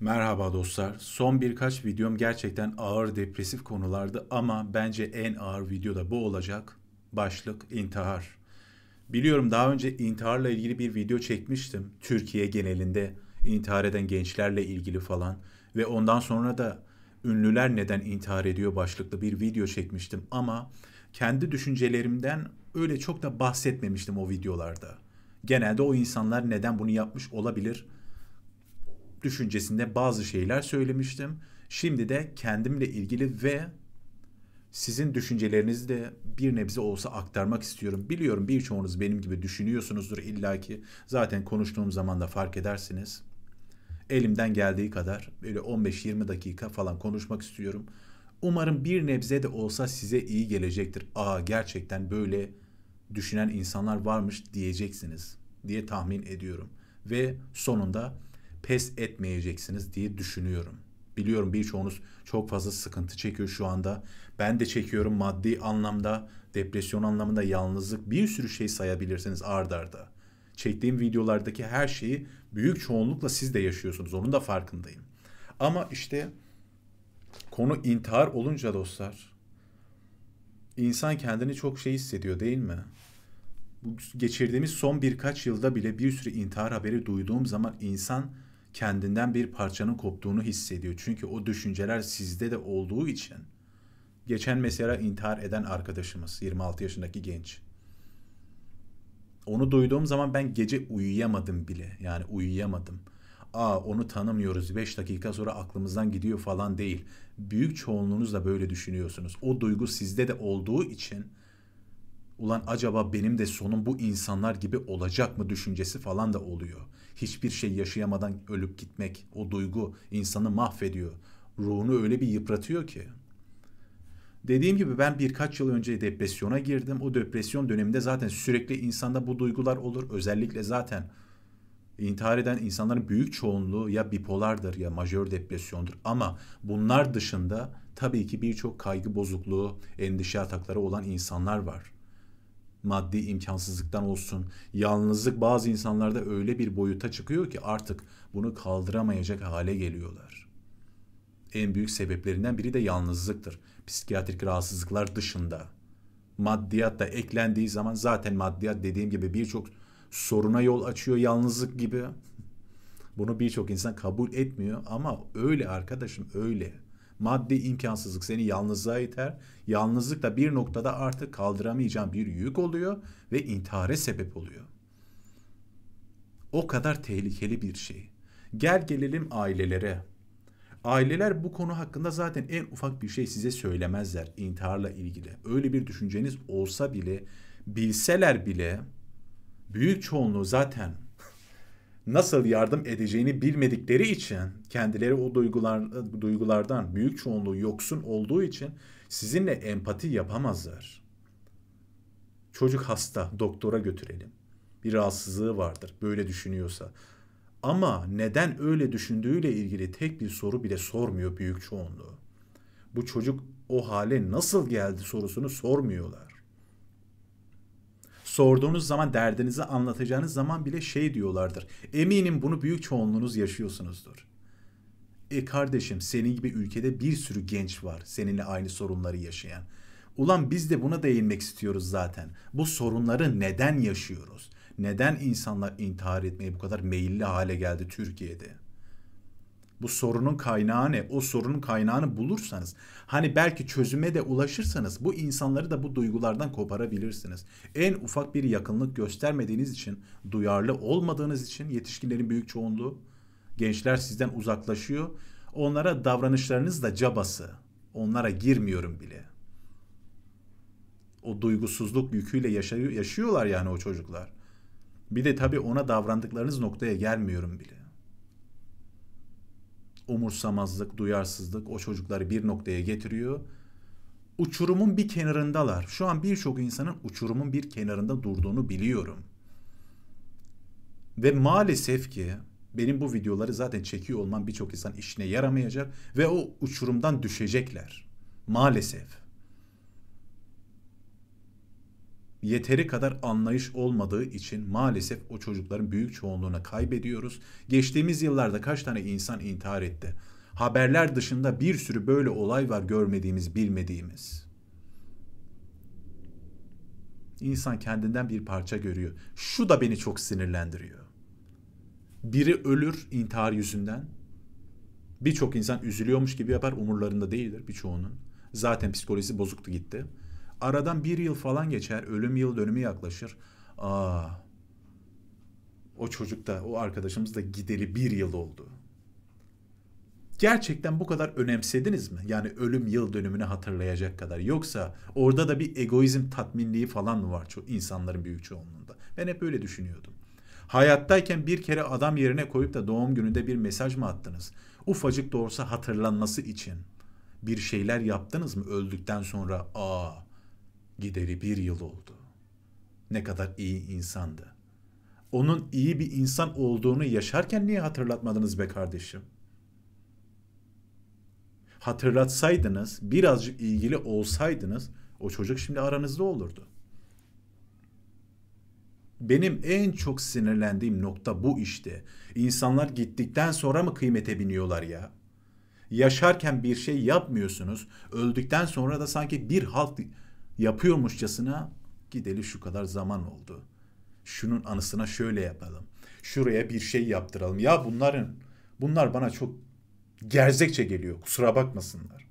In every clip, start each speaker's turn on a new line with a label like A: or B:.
A: Merhaba dostlar. Son birkaç videom gerçekten ağır depresif konulardı ama bence en ağır video da bu olacak. Başlık intihar. Biliyorum daha önce intiharla ilgili bir video çekmiştim. Türkiye genelinde intihar eden gençlerle ilgili falan ve ondan sonra da ünlüler neden intihar ediyor başlıklı bir video çekmiştim ama kendi düşüncelerimden öyle çok da bahsetmemiştim o videolarda. Genelde o insanlar neden bunu yapmış olabilir? düşüncesinde bazı şeyler söylemiştim. Şimdi de kendimle ilgili ve sizin düşüncelerinizi de bir nebze olsa aktarmak istiyorum. Biliyorum birçoğunuz benim gibi düşünüyorsunuzdur illaki. Zaten konuştuğum zaman da fark edersiniz. Elimden geldiği kadar böyle 15-20 dakika falan konuşmak istiyorum. Umarım bir nebze de olsa size iyi gelecektir. Aa gerçekten böyle düşünen insanlar varmış diyeceksiniz diye tahmin ediyorum. Ve sonunda pes etmeyeceksiniz diye düşünüyorum. Biliyorum birçoğunuz çok fazla sıkıntı çekiyor şu anda. Ben de çekiyorum maddi anlamda, depresyon anlamında, yalnızlık bir sürü şey sayabilirsiniz ard arda. Çektiğim videolardaki her şeyi büyük çoğunlukla siz de yaşıyorsunuz. Onun da farkındayım. Ama işte konu intihar olunca dostlar insan kendini çok şey hissediyor değil mi? Bu geçirdiğimiz son birkaç yılda bile bir sürü intihar haberi duyduğum zaman insan kendinden bir parçanın koptuğunu hissediyor. Çünkü o düşünceler sizde de olduğu için. Geçen mesela intihar eden arkadaşımız 26 yaşındaki genç. Onu duyduğum zaman ben gece uyuyamadım bile. Yani uyuyamadım. Aa onu tanımıyoruz 5 dakika sonra aklımızdan gidiyor falan değil. Büyük çoğunluğunuz da böyle düşünüyorsunuz. O duygu sizde de olduğu için ulan acaba benim de sonum bu insanlar gibi olacak mı düşüncesi falan da oluyor hiçbir şey yaşayamadan ölüp gitmek o duygu insanı mahvediyor. Ruhunu öyle bir yıpratıyor ki. Dediğim gibi ben birkaç yıl önce depresyona girdim. O depresyon döneminde zaten sürekli insanda bu duygular olur. Özellikle zaten intihar eden insanların büyük çoğunluğu ya bipolardır ya majör depresyondur. Ama bunlar dışında tabii ki birçok kaygı bozukluğu, endişe atakları olan insanlar var maddi imkansızlıktan olsun. Yalnızlık bazı insanlarda öyle bir boyuta çıkıyor ki artık bunu kaldıramayacak hale geliyorlar. En büyük sebeplerinden biri de yalnızlıktır. Psikiyatrik rahatsızlıklar dışında. Maddiyat da eklendiği zaman zaten maddiyat dediğim gibi birçok soruna yol açıyor yalnızlık gibi. Bunu birçok insan kabul etmiyor ama öyle arkadaşım öyle. Maddi imkansızlık seni yalnızlığa iter. Yalnızlık da bir noktada artık kaldıramayacağın bir yük oluyor ve intihare sebep oluyor. O kadar tehlikeli bir şey. Gel gelelim ailelere. Aileler bu konu hakkında zaten en ufak bir şey size söylemezler intiharla ilgili. Öyle bir düşünceniz olsa bile, bilseler bile büyük çoğunluğu zaten nasıl yardım edeceğini bilmedikleri için kendileri o duygular duygulardan büyük çoğunluğu yoksun olduğu için sizinle empati yapamazlar. Çocuk hasta, doktora götürelim. Bir rahatsızlığı vardır böyle düşünüyorsa. Ama neden öyle düşündüğüyle ilgili tek bir soru bile sormuyor büyük çoğunluğu. Bu çocuk o hale nasıl geldi sorusunu sormuyorlar sorduğunuz zaman derdinizi anlatacağınız zaman bile şey diyorlardır. Eminim bunu büyük çoğunluğunuz yaşıyorsunuzdur. E kardeşim senin gibi ülkede bir sürü genç var seninle aynı sorunları yaşayan. Ulan biz de buna değinmek istiyoruz zaten. Bu sorunları neden yaşıyoruz? Neden insanlar intihar etmeye bu kadar meyilli hale geldi Türkiye'de? Bu sorunun kaynağı ne? O sorunun kaynağını bulursanız, hani belki çözüme de ulaşırsanız bu insanları da bu duygulardan koparabilirsiniz. En ufak bir yakınlık göstermediğiniz için, duyarlı olmadığınız için yetişkinlerin büyük çoğunluğu gençler sizden uzaklaşıyor. Onlara davranışlarınız da cabası. Onlara girmiyorum bile. O duygusuzluk yüküyle yaşıyorlar yani o çocuklar. Bir de tabii ona davrandıklarınız noktaya gelmiyorum bile umursamazlık, duyarsızlık o çocukları bir noktaya getiriyor. Uçurumun bir kenarındalar. Şu an birçok insanın uçurumun bir kenarında durduğunu biliyorum. Ve maalesef ki benim bu videoları zaten çekiyor olmam birçok insan işine yaramayacak ve o uçurumdan düşecekler. Maalesef. yeteri kadar anlayış olmadığı için maalesef o çocukların büyük çoğunluğunu kaybediyoruz. Geçtiğimiz yıllarda kaç tane insan intihar etti? Haberler dışında bir sürü böyle olay var görmediğimiz, bilmediğimiz. İnsan kendinden bir parça görüyor. Şu da beni çok sinirlendiriyor. Biri ölür intihar yüzünden. Birçok insan üzülüyormuş gibi yapar umurlarında değildir birçoğunun. Zaten psikolojisi bozuktu gitti. Aradan bir yıl falan geçer. Ölüm yıl dönümü yaklaşır. Aa, o çocuk da o arkadaşımız da gideli bir yıl oldu. Gerçekten bu kadar önemsediniz mi? Yani ölüm yıl dönümünü hatırlayacak kadar. Yoksa orada da bir egoizm tatminliği falan mı var çok insanların büyük çoğunluğunda? Ben hep öyle düşünüyordum. Hayattayken bir kere adam yerine koyup da doğum gününde bir mesaj mı attınız? Ufacık da hatırlanması için bir şeyler yaptınız mı öldükten sonra? Aa Gideri bir yıl oldu. Ne kadar iyi insandı. Onun iyi bir insan olduğunu yaşarken niye hatırlatmadınız be kardeşim? Hatırlatsaydınız, birazcık ilgili olsaydınız o çocuk şimdi aranızda olurdu. Benim en çok sinirlendiğim nokta bu işte. İnsanlar gittikten sonra mı kıymete biniyorlar ya? Yaşarken bir şey yapmıyorsunuz. Öldükten sonra da sanki bir halt yapıyormuşçasına gideli şu kadar zaman oldu. Şunun anısına şöyle yapalım. Şuraya bir şey yaptıralım. Ya bunların bunlar bana çok gerzekçe geliyor. Kusura bakmasınlar.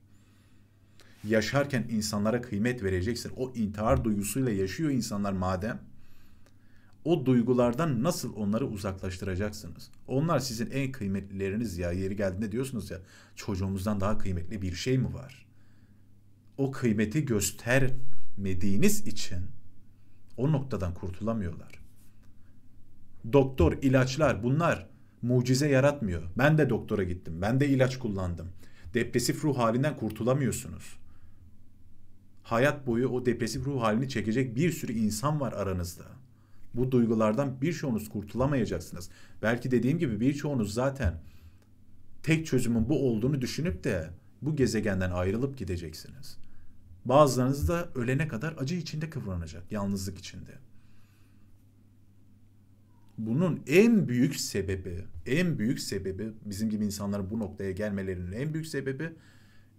A: Yaşarken insanlara kıymet vereceksin. O intihar duygusuyla yaşıyor insanlar madem. O duygulardan nasıl onları uzaklaştıracaksınız? Onlar sizin en kıymetlileriniz ya. Yeri geldiğinde diyorsunuz ya çocuğumuzdan daha kıymetli bir şey mi var? O kıymeti göster etmediğiniz için o noktadan kurtulamıyorlar. Doktor, ilaçlar bunlar mucize yaratmıyor. Ben de doktora gittim. Ben de ilaç kullandım. Depresif ruh halinden kurtulamıyorsunuz. Hayat boyu o depresif ruh halini çekecek bir sürü insan var aranızda. Bu duygulardan birçoğunuz kurtulamayacaksınız. Belki dediğim gibi birçoğunuz zaten tek çözümün bu olduğunu düşünüp de bu gezegenden ayrılıp gideceksiniz. Bazılarınız da ölene kadar acı içinde kıvranacak, yalnızlık içinde. Bunun en büyük sebebi, en büyük sebebi bizim gibi insanların bu noktaya gelmelerinin en büyük sebebi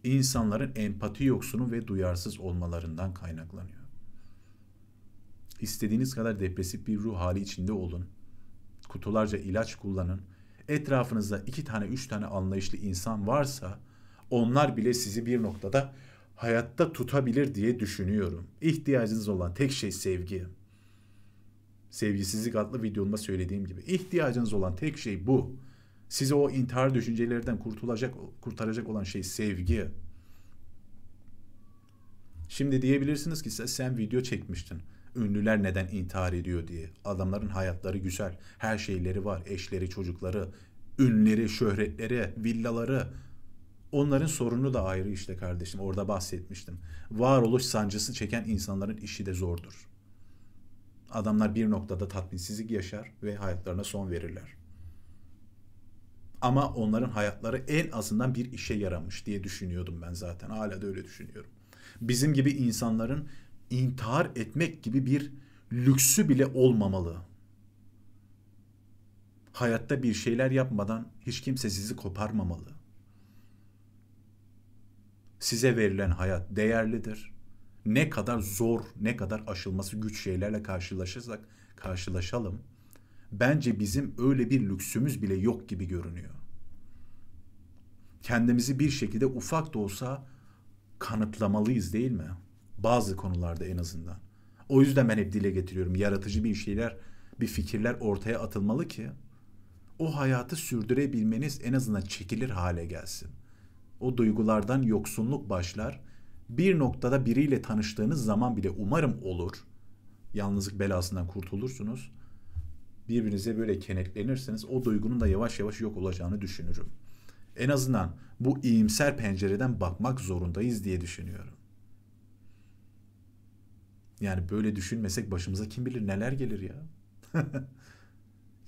A: insanların empati yoksunu ve duyarsız olmalarından kaynaklanıyor. İstediğiniz kadar depresif bir ruh hali içinde olun. Kutularca ilaç kullanın. Etrafınızda iki tane üç tane anlayışlı insan varsa onlar bile sizi bir noktada hayatta tutabilir diye düşünüyorum. İhtiyacınız olan tek şey sevgi. Sevgisizlik adlı videomda söylediğim gibi ihtiyacınız olan tek şey bu. Size o intihar düşüncelerden kurtulacak kurtaracak olan şey sevgi. Şimdi diyebilirsiniz ki sen video çekmiştin. Ünlüler neden intihar ediyor diye. Adamların hayatları güzel. Her şeyleri var. Eşleri, çocukları, ünleri, şöhretleri, villaları, Onların sorunu da ayrı işte kardeşim. Orada bahsetmiştim. Varoluş sancısı çeken insanların işi de zordur. Adamlar bir noktada tatminsizlik yaşar ve hayatlarına son verirler. Ama onların hayatları en azından bir işe yaramış diye düşünüyordum ben zaten. Hala da öyle düşünüyorum. Bizim gibi insanların intihar etmek gibi bir lüksü bile olmamalı. Hayatta bir şeyler yapmadan hiç kimse sizi koparmamalı size verilen hayat değerlidir. Ne kadar zor, ne kadar aşılması güç şeylerle karşılaşırsak karşılaşalım. Bence bizim öyle bir lüksümüz bile yok gibi görünüyor. Kendimizi bir şekilde ufak da olsa kanıtlamalıyız değil mi? Bazı konularda en azından. O yüzden ben hep dile getiriyorum. Yaratıcı bir şeyler, bir fikirler ortaya atılmalı ki o hayatı sürdürebilmeniz en azından çekilir hale gelsin. O duygulardan yoksunluk başlar. Bir noktada biriyle tanıştığınız zaman bile umarım olur. Yalnızlık belasından kurtulursunuz. Birbirinize böyle kenetlenirseniz o duygunun da yavaş yavaş yok olacağını düşünürüm. En azından bu iyimser pencereden bakmak zorundayız diye düşünüyorum. Yani böyle düşünmesek başımıza kim bilir neler gelir ya.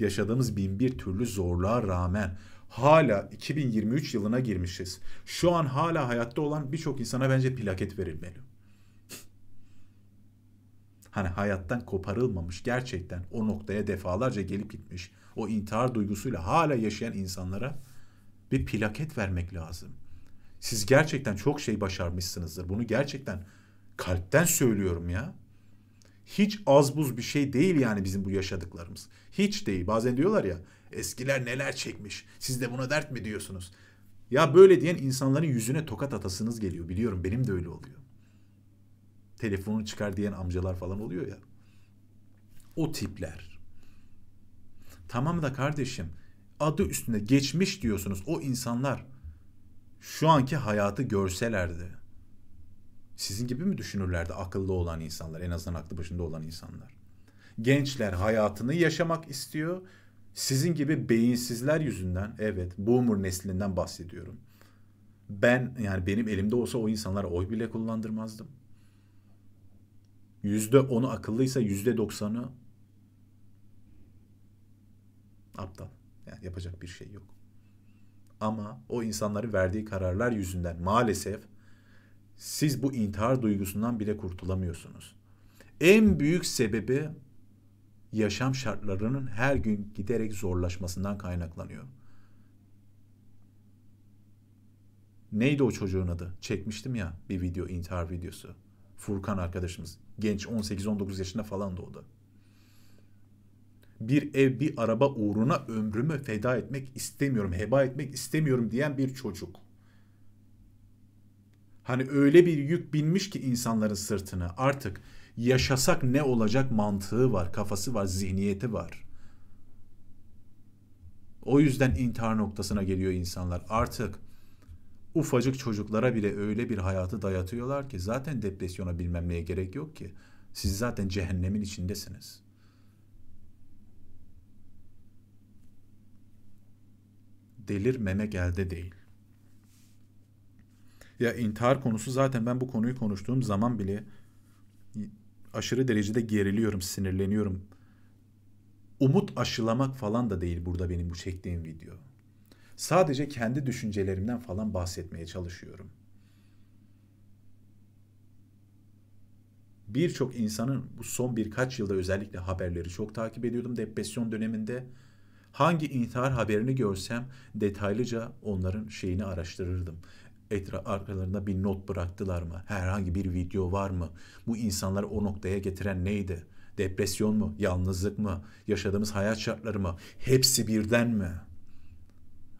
A: yaşadığımız bin bir türlü zorluğa rağmen hala 2023 yılına girmişiz. Şu an hala hayatta olan birçok insana bence plaket verilmeli. hani hayattan koparılmamış gerçekten o noktaya defalarca gelip gitmiş o intihar duygusuyla hala yaşayan insanlara bir plaket vermek lazım. Siz gerçekten çok şey başarmışsınızdır. Bunu gerçekten kalpten söylüyorum ya hiç az buz bir şey değil yani bizim bu yaşadıklarımız. Hiç değil. Bazen diyorlar ya eskiler neler çekmiş. Siz de buna dert mi diyorsunuz? Ya böyle diyen insanların yüzüne tokat atasınız geliyor. Biliyorum benim de öyle oluyor. Telefonunu çıkar diyen amcalar falan oluyor ya. O tipler. Tamam da kardeşim adı üstünde geçmiş diyorsunuz. O insanlar şu anki hayatı görselerdi sizin gibi mi düşünürlerdi akıllı olan insanlar, en azından aklı başında olan insanlar? Gençler hayatını yaşamak istiyor. Sizin gibi beyinsizler yüzünden, evet, boomer neslinden bahsediyorum. Ben yani benim elimde olsa o insanlara oy bile kullandırmazdım. Yüzde onu akıllıysa yüzde doksanı aptal. Yani yapacak bir şey yok. Ama o insanların verdiği kararlar yüzünden maalesef siz bu intihar duygusundan bile kurtulamıyorsunuz. En büyük sebebi yaşam şartlarının her gün giderek zorlaşmasından kaynaklanıyor. Neydi o çocuğun adı? Çekmiştim ya bir video, intihar videosu. Furkan arkadaşımız. Genç 18-19 yaşında falan doğdu. Bir ev, bir araba uğruna ömrümü feda etmek istemiyorum, heba etmek istemiyorum diyen bir çocuk. Hani öyle bir yük binmiş ki insanların sırtını. artık yaşasak ne olacak mantığı var, kafası var, zihniyeti var. O yüzden intihar noktasına geliyor insanlar. Artık ufacık çocuklara bile öyle bir hayatı dayatıyorlar ki zaten depresyona bilmem neye gerek yok ki. Siz zaten cehennemin içindesiniz. Delirmemek elde değil. Ya intihar konusu zaten ben bu konuyu konuştuğum zaman bile aşırı derecede geriliyorum, sinirleniyorum. Umut aşılamak falan da değil burada benim bu çektiğim video. Sadece kendi düşüncelerimden falan bahsetmeye çalışıyorum. Birçok insanın bu son birkaç yılda özellikle haberleri çok takip ediyordum depresyon döneminde. Hangi intihar haberini görsem detaylıca onların şeyini araştırırdım etra arkalarında bir not bıraktılar mı? Herhangi bir video var mı? Bu insanları o noktaya getiren neydi? Depresyon mu? Yalnızlık mı? Yaşadığımız hayat şartları mı? Hepsi birden mi?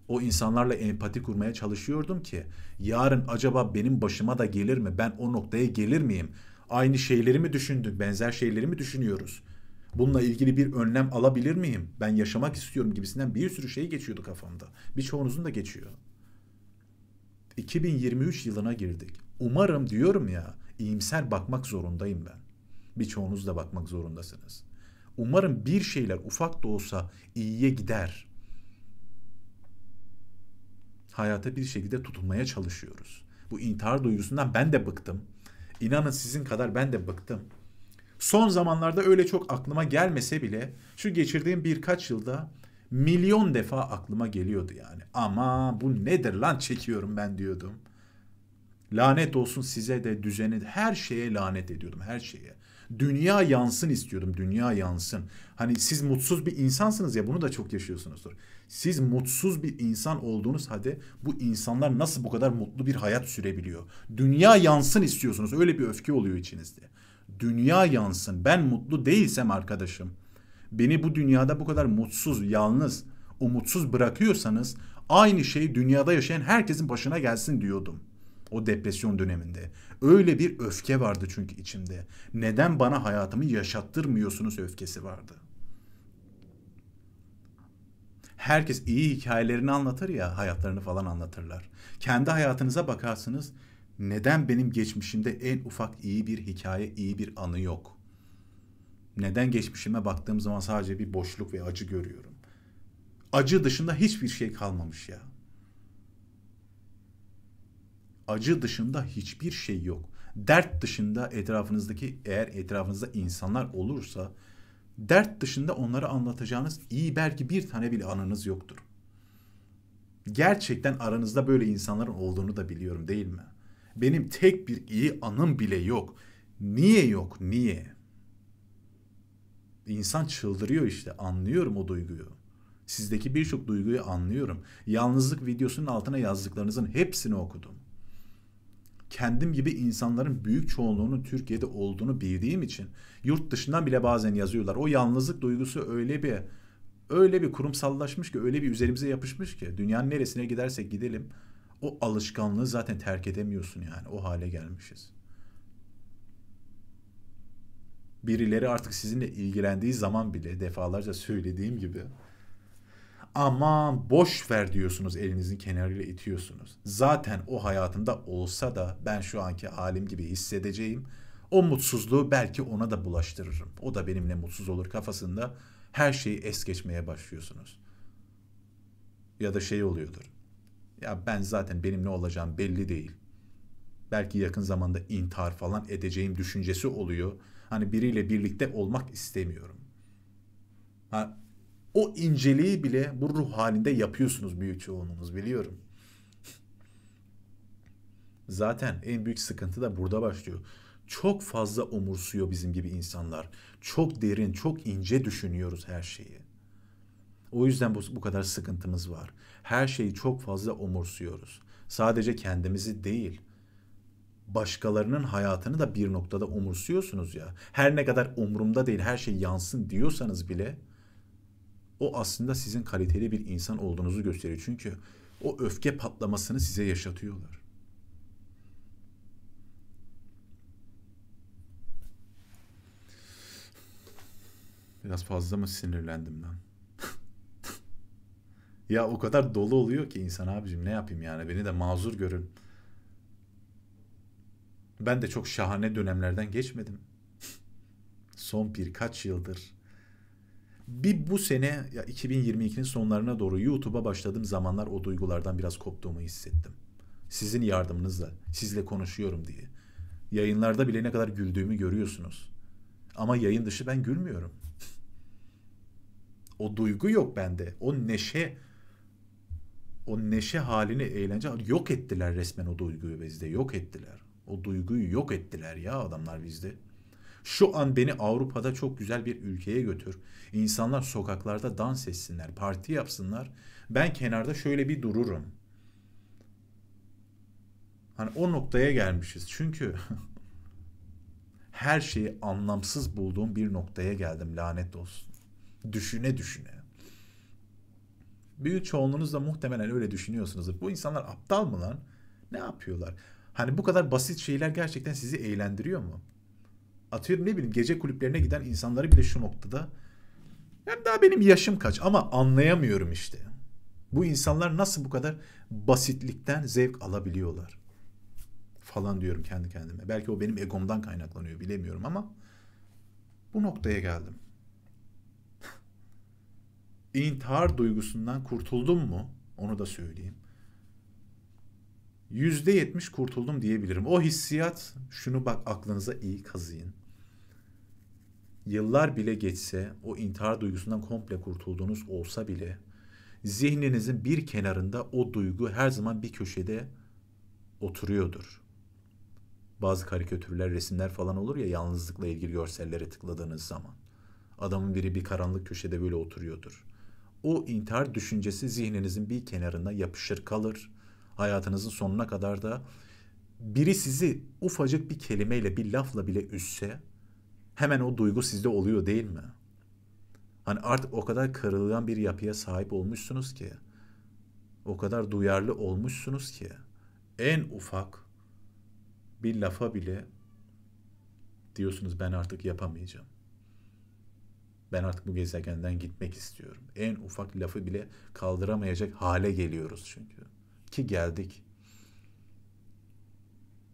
A: O insanlarla empati kurmaya çalışıyordum ki yarın acaba benim başıma da gelir mi? Ben o noktaya gelir miyim? Aynı şeyleri mi düşündük? Benzer şeyleri mi düşünüyoruz? Bununla ilgili bir önlem alabilir miyim? Ben yaşamak istiyorum gibisinden bir sürü şey geçiyordu kafamda. Birçoğunuzun da geçiyor. 2023 yılına girdik. Umarım diyorum ya iyimser bakmak zorundayım ben. Birçoğunuz da bakmak zorundasınız. Umarım bir şeyler ufak da olsa iyiye gider. Hayata bir şekilde tutunmaya çalışıyoruz. Bu intihar duygusundan ben de bıktım. İnanın sizin kadar ben de bıktım. Son zamanlarda öyle çok aklıma gelmese bile şu geçirdiğim birkaç yılda milyon defa aklıma geliyordu yani. Ama bu nedir lan çekiyorum ben diyordum. Lanet olsun size de düzeni her şeye lanet ediyordum her şeye. Dünya yansın istiyordum dünya yansın. Hani siz mutsuz bir insansınız ya bunu da çok yaşıyorsunuzdur. Siz mutsuz bir insan olduğunuz halde bu insanlar nasıl bu kadar mutlu bir hayat sürebiliyor? Dünya yansın istiyorsunuz öyle bir öfke oluyor içinizde. Dünya yansın ben mutlu değilsem arkadaşım Beni bu dünyada bu kadar mutsuz, yalnız, umutsuz bırakıyorsanız aynı şey dünyada yaşayan herkesin başına gelsin diyordum. O depresyon döneminde. Öyle bir öfke vardı çünkü içimde. Neden bana hayatımı yaşattırmıyorsunuz öfkesi vardı. Herkes iyi hikayelerini anlatır ya, hayatlarını falan anlatırlar. Kendi hayatınıza bakarsınız. Neden benim geçmişimde en ufak iyi bir hikaye, iyi bir anı yok?'' Neden geçmişime baktığım zaman sadece bir boşluk ve acı görüyorum? Acı dışında hiçbir şey kalmamış ya. Acı dışında hiçbir şey yok. Dert dışında etrafınızdaki eğer etrafınızda insanlar olursa dert dışında onlara anlatacağınız iyi belki bir tane bile anınız yoktur. Gerçekten aranızda böyle insanların olduğunu da biliyorum değil mi? Benim tek bir iyi anım bile yok. Niye yok? Niye? İnsan çıldırıyor işte anlıyorum o duyguyu. Sizdeki birçok duyguyu anlıyorum. Yalnızlık videosunun altına yazdıklarınızın hepsini okudum. Kendim gibi insanların büyük çoğunluğunun Türkiye'de olduğunu bildiğim için yurt dışından bile bazen yazıyorlar. O yalnızlık duygusu öyle bir öyle bir kurumsallaşmış ki öyle bir üzerimize yapışmış ki dünyanın neresine gidersek gidelim o alışkanlığı zaten terk edemiyorsun yani o hale gelmişiz birileri artık sizinle ilgilendiği zaman bile defalarca söylediğim gibi aman boş ver diyorsunuz elinizin kenarıyla itiyorsunuz. Zaten o hayatımda olsa da ben şu anki halim gibi hissedeceğim. O mutsuzluğu belki ona da bulaştırırım. O da benimle mutsuz olur kafasında her şeyi es geçmeye başlıyorsunuz. Ya da şey oluyordur. Ya ben zaten benim ne olacağım belli değil. Belki yakın zamanda intihar falan edeceğim düşüncesi oluyor. Hani biriyle birlikte olmak istemiyorum. Ha, o inceliği bile bu ruh halinde yapıyorsunuz büyük çoğunluğunuz biliyorum. Zaten en büyük sıkıntı da burada başlıyor. Çok fazla umursuyor bizim gibi insanlar. Çok derin, çok ince düşünüyoruz her şeyi. O yüzden bu, bu kadar sıkıntımız var. Her şeyi çok fazla umursuyoruz. Sadece kendimizi değil, başkalarının hayatını da bir noktada umursuyorsunuz ya. Her ne kadar umurumda değil her şey yansın diyorsanız bile o aslında sizin kaliteli bir insan olduğunuzu gösteriyor. Çünkü o öfke patlamasını size yaşatıyorlar. Biraz fazla mı sinirlendim lan? ya o kadar dolu oluyor ki insan abicim ne yapayım yani beni de mazur görün. Ben de çok şahane dönemlerden geçmedim. Son birkaç yıldır. Bir bu sene ya 2022'nin sonlarına doğru YouTube'a başladığım zamanlar o duygulardan biraz koptuğumu hissettim. Sizin yardımınızla, sizle konuşuyorum diye. Yayınlarda bile ne kadar güldüğümü görüyorsunuz. Ama yayın dışı ben gülmüyorum. o duygu yok bende. O neşe o neşe halini, eğlence yok ettiler resmen o duyguyu bizde yok ettiler. O duyguyu yok ettiler ya adamlar bizde. Şu an beni Avrupa'da çok güzel bir ülkeye götür. İnsanlar sokaklarda dans etsinler, parti yapsınlar. Ben kenarda şöyle bir dururum. Hani o noktaya gelmişiz. Çünkü her şeyi anlamsız bulduğum bir noktaya geldim lanet olsun. Düşüne düşüne. Büyük çoğunluğunuz da muhtemelen öyle düşünüyorsunuzdur. Bu insanlar aptal mı lan? Ne yapıyorlar? Hani bu kadar basit şeyler gerçekten sizi eğlendiriyor mu? Atıyorum ne bileyim gece kulüplerine giden insanları bile şu noktada yani daha benim yaşım kaç ama anlayamıyorum işte. Bu insanlar nasıl bu kadar basitlikten zevk alabiliyorlar? Falan diyorum kendi kendime. Belki o benim egomdan kaynaklanıyor bilemiyorum ama bu noktaya geldim. İntihar duygusundan kurtuldum mu? Onu da söyleyeyim. %70 kurtuldum diyebilirim. O hissiyat şunu bak aklınıza iyi kazıyın. Yıllar bile geçse o intihar duygusundan komple kurtulduğunuz olsa bile zihninizin bir kenarında o duygu her zaman bir köşede oturuyordur. Bazı karikatürler, resimler falan olur ya yalnızlıkla ilgili görsellere tıkladığınız zaman. Adamın biri bir karanlık köşede böyle oturuyordur. O intihar düşüncesi zihninizin bir kenarında yapışır kalır hayatınızın sonuna kadar da biri sizi ufacık bir kelimeyle bir lafla bile üsse hemen o duygu sizde oluyor değil mi? Hani artık o kadar kırılgan bir yapıya sahip olmuşsunuz ki o kadar duyarlı olmuşsunuz ki en ufak bir lafa bile diyorsunuz ben artık yapamayacağım. Ben artık bu gezegenden gitmek istiyorum. En ufak lafı bile kaldıramayacak hale geliyoruz çünkü ki geldik.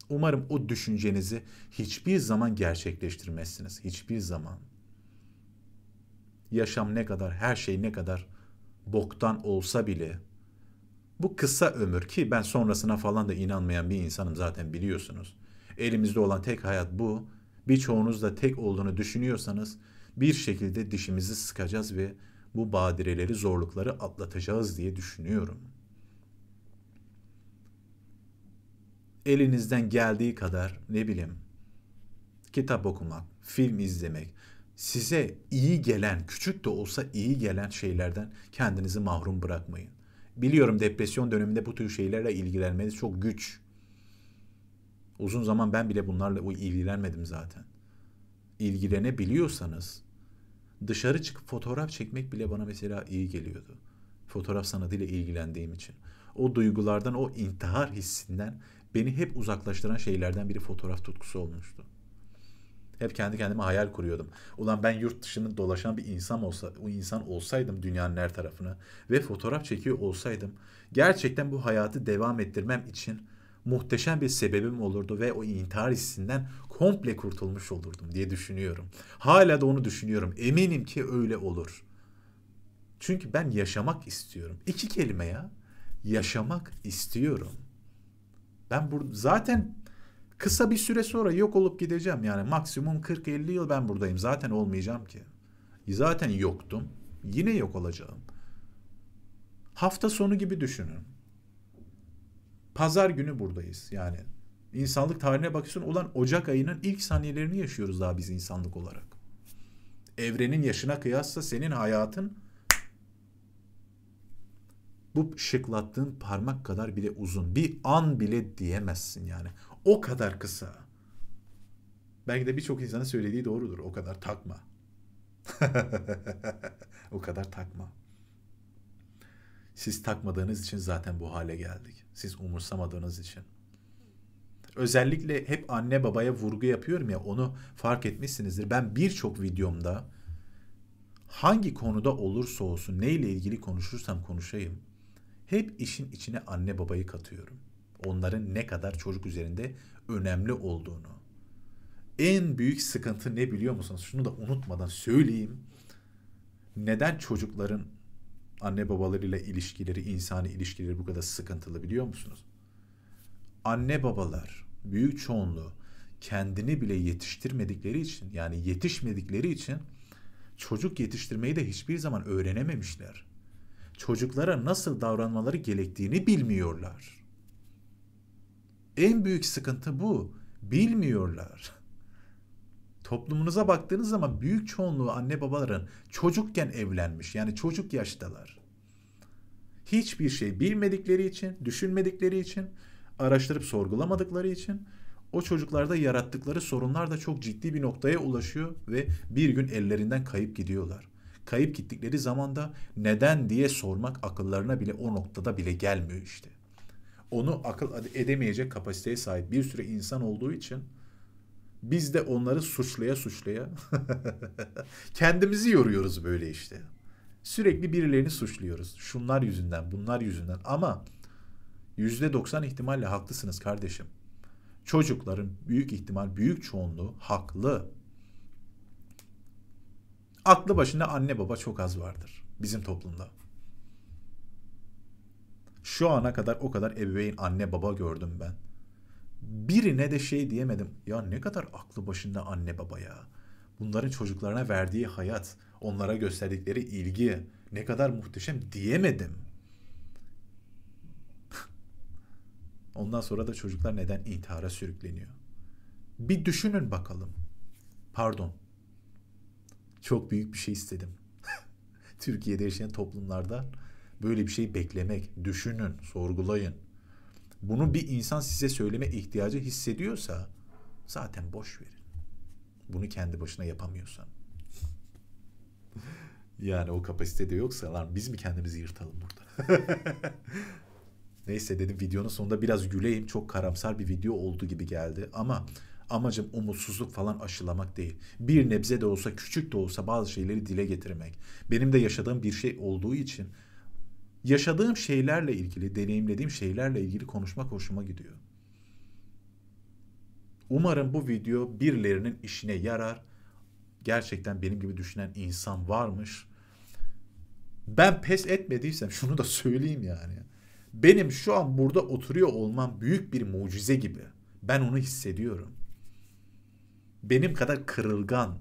A: Umarım o düşüncenizi hiçbir zaman gerçekleştirmezsiniz. Hiçbir zaman. Yaşam ne kadar, her şey ne kadar boktan olsa bile bu kısa ömür ki ben sonrasına falan da inanmayan bir insanım zaten biliyorsunuz. Elimizde olan tek hayat bu. Birçoğunuz da tek olduğunu düşünüyorsanız bir şekilde dişimizi sıkacağız ve bu badireleri, zorlukları atlatacağız diye düşünüyorum.'' elinizden geldiği kadar ne bileyim kitap okumak, film izlemek, size iyi gelen, küçük de olsa iyi gelen şeylerden kendinizi mahrum bırakmayın. Biliyorum depresyon döneminde bu tür şeylerle ilgilenmeniz çok güç. Uzun zaman ben bile bunlarla ilgilenmedim zaten. İlgilenebiliyorsanız dışarı çıkıp fotoğraf çekmek bile bana mesela iyi geliyordu. Fotoğraf sanatıyla ilgilendiğim için. O duygulardan, o intihar hissinden beni hep uzaklaştıran şeylerden biri fotoğraf tutkusu olmuştu. Hep kendi kendime hayal kuruyordum. Ulan ben yurt dışının dolaşan bir insan olsa, o insan olsaydım dünyanın her tarafına ve fotoğraf çekiyor olsaydım gerçekten bu hayatı devam ettirmem için muhteşem bir sebebim olurdu ve o intihar hissinden komple kurtulmuş olurdum diye düşünüyorum. Hala da onu düşünüyorum. Eminim ki öyle olur. Çünkü ben yaşamak istiyorum. İki kelime ya. Yaşamak istiyorum. Ben bur zaten kısa bir süre sonra yok olup gideceğim. Yani maksimum 40-50 yıl ben buradayım. Zaten olmayacağım ki. Zaten yoktum. Yine yok olacağım. Hafta sonu gibi düşünün. Pazar günü buradayız yani. insanlık tarihine bakıyorsun olan Ocak ayının ilk saniyelerini yaşıyoruz daha biz insanlık olarak. Evrenin yaşına kıyasla senin hayatın bu şıklattığın parmak kadar bile uzun. Bir an bile diyemezsin yani. O kadar kısa. Belki de birçok insana söylediği doğrudur. O kadar takma. o kadar takma. Siz takmadığınız için zaten bu hale geldik. Siz umursamadığınız için. Özellikle hep anne babaya vurgu yapıyorum ya onu fark etmişsinizdir. Ben birçok videomda hangi konuda olursa olsun neyle ilgili konuşursam konuşayım hep işin içine anne babayı katıyorum. Onların ne kadar çocuk üzerinde önemli olduğunu. En büyük sıkıntı ne biliyor musunuz? Şunu da unutmadan söyleyeyim. Neden çocukların anne babalarıyla ilişkileri, insani ilişkileri bu kadar sıkıntılı biliyor musunuz? Anne babalar büyük çoğunluğu kendini bile yetiştirmedikleri için yani yetişmedikleri için çocuk yetiştirmeyi de hiçbir zaman öğrenememişler çocuklara nasıl davranmaları gerektiğini bilmiyorlar. En büyük sıkıntı bu. Bilmiyorlar. Toplumunuza baktığınız zaman büyük çoğunluğu anne babaların çocukken evlenmiş. Yani çocuk yaştalar. Hiçbir şey bilmedikleri için, düşünmedikleri için, araştırıp sorgulamadıkları için o çocuklarda yarattıkları sorunlar da çok ciddi bir noktaya ulaşıyor ve bir gün ellerinden kayıp gidiyorlar kayıp gittikleri zamanda neden diye sormak akıllarına bile o noktada bile gelmiyor işte. Onu akıl edemeyecek kapasiteye sahip bir sürü insan olduğu için biz de onları suçlaya suçlaya kendimizi yoruyoruz böyle işte. Sürekli birilerini suçluyoruz. Şunlar yüzünden, bunlar yüzünden ama yüzde doksan ihtimalle haklısınız kardeşim. Çocukların büyük ihtimal, büyük çoğunluğu haklı aklı başında anne baba çok az vardır bizim toplumda. Şu ana kadar o kadar ebeveyn anne baba gördüm ben. Birine de şey diyemedim. Ya ne kadar aklı başında anne baba ya. Bunların çocuklarına verdiği hayat, onlara gösterdikleri ilgi ne kadar muhteşem diyemedim. Ondan sonra da çocuklar neden intihara sürükleniyor? Bir düşünün bakalım. Pardon, çok büyük bir şey istedim. Türkiye'de yaşayan toplumlarda böyle bir şey beklemek, düşünün, sorgulayın. Bunu bir insan size söyleme ihtiyacı hissediyorsa zaten boş verin. Bunu kendi başına yapamıyorsan. yani o kapasitede yoksa lan biz mi kendimizi yırtalım burada? Neyse dedim videonun sonunda biraz güleyim. Çok karamsar bir video oldu gibi geldi ama Amacım umutsuzluk falan aşılamak değil. Bir nebze de olsa küçük de olsa bazı şeyleri dile getirmek. Benim de yaşadığım bir şey olduğu için yaşadığım şeylerle ilgili, deneyimlediğim şeylerle ilgili konuşmak hoşuma gidiyor. Umarım bu video birilerinin işine yarar. Gerçekten benim gibi düşünen insan varmış. Ben pes etmediysem şunu da söyleyeyim yani. Benim şu an burada oturuyor olmam büyük bir mucize gibi. Ben onu hissediyorum benim kadar kırılgan,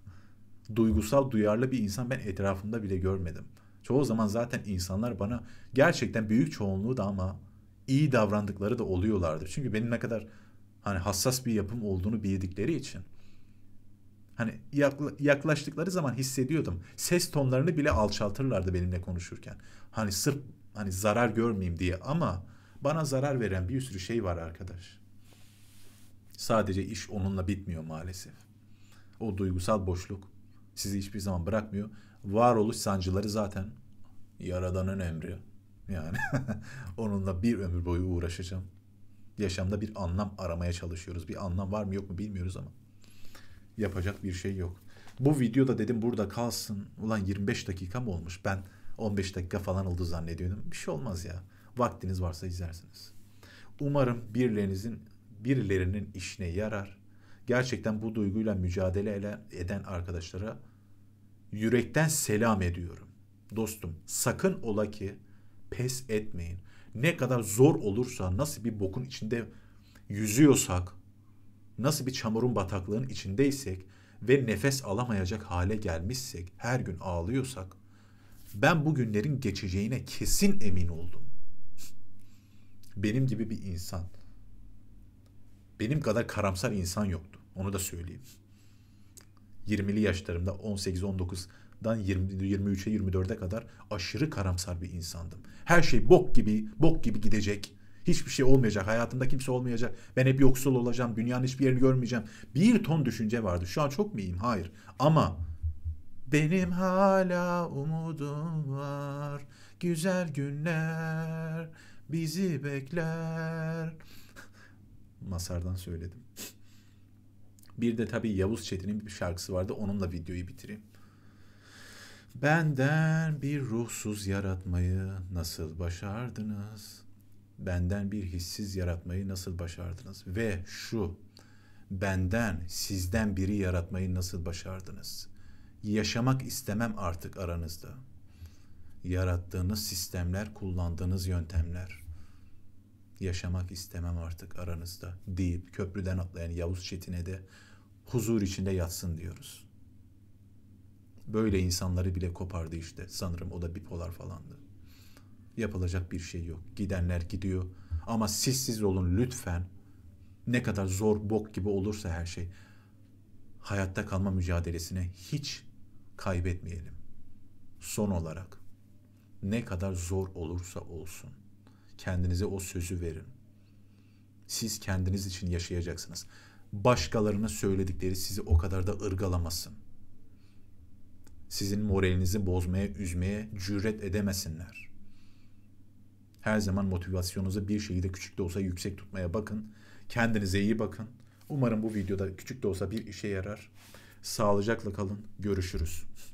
A: duygusal, duyarlı bir insan ben etrafımda bile görmedim. Çoğu zaman zaten insanlar bana gerçekten büyük çoğunluğu da ama iyi davrandıkları da oluyorlardır. Çünkü benim ne kadar hani hassas bir yapım olduğunu bildikleri için. Hani yaklaştıkları zaman hissediyordum. Ses tonlarını bile alçaltırlardı benimle konuşurken. Hani sırf hani zarar görmeyeyim diye ama bana zarar veren bir sürü şey var arkadaş. Sadece iş onunla bitmiyor maalesef. O duygusal boşluk sizi hiçbir zaman bırakmıyor. Varoluş sancıları zaten yaradanın emri. Yani onunla bir ömür boyu uğraşacağım. Yaşamda bir anlam aramaya çalışıyoruz. Bir anlam var mı yok mu bilmiyoruz ama yapacak bir şey yok. Bu videoda dedim burada kalsın. Ulan 25 dakika mı olmuş? Ben 15 dakika falan oldu zannediyordum. Bir şey olmaz ya. Vaktiniz varsa izlersiniz. Umarım birilerinizin birilerinin işine yarar. Gerçekten bu duyguyla mücadele eden arkadaşlara yürekten selam ediyorum. Dostum sakın ola ki pes etmeyin. Ne kadar zor olursa nasıl bir bokun içinde yüzüyorsak, nasıl bir çamurun bataklığının içindeysek ve nefes alamayacak hale gelmişsek, her gün ağlıyorsak ben bu günlerin geçeceğine kesin emin oldum. Benim gibi bir insan benim kadar karamsar insan yoktu. Onu da söyleyeyim. 20'li yaşlarımda 18-19'dan 23'e 24'e kadar aşırı karamsar bir insandım. Her şey bok gibi, bok gibi gidecek. Hiçbir şey olmayacak. Hayatımda kimse olmayacak. Ben hep yoksul olacağım. Dünyanın hiçbir yerini görmeyeceğim. Bir ton düşünce vardı. Şu an çok mu Hayır. Ama benim hala umudum var. Güzel günler bizi bekler. Masar'dan söyledim. bir de tabii Yavuz Çetin'in bir şarkısı vardı. Onunla videoyu bitireyim. Benden bir ruhsuz yaratmayı nasıl başardınız? Benden bir hissiz yaratmayı nasıl başardınız? Ve şu, benden, sizden biri yaratmayı nasıl başardınız? Yaşamak istemem artık aranızda. Yarattığınız sistemler, kullandığınız yöntemler yaşamak istemem artık aranızda deyip köprüden atlayan Yavuz Çetin'e de huzur içinde yatsın diyoruz. Böyle insanları bile kopardı işte. Sanırım o da bipolar falandı. Yapılacak bir şey yok. Gidenler gidiyor. Ama siz siz olun lütfen. Ne kadar zor bok gibi olursa her şey. Hayatta kalma mücadelesine hiç kaybetmeyelim. Son olarak ne kadar zor olursa olsun Kendinize o sözü verin. Siz kendiniz için yaşayacaksınız. Başkalarına söyledikleri sizi o kadar da ırgalamasın. Sizin moralinizi bozmaya, üzmeye cüret edemesinler. Her zaman motivasyonunuzu bir şeyi küçük de olsa yüksek tutmaya bakın. Kendinize iyi bakın. Umarım bu videoda küçük de olsa bir işe yarar. Sağlıcakla kalın. Görüşürüz.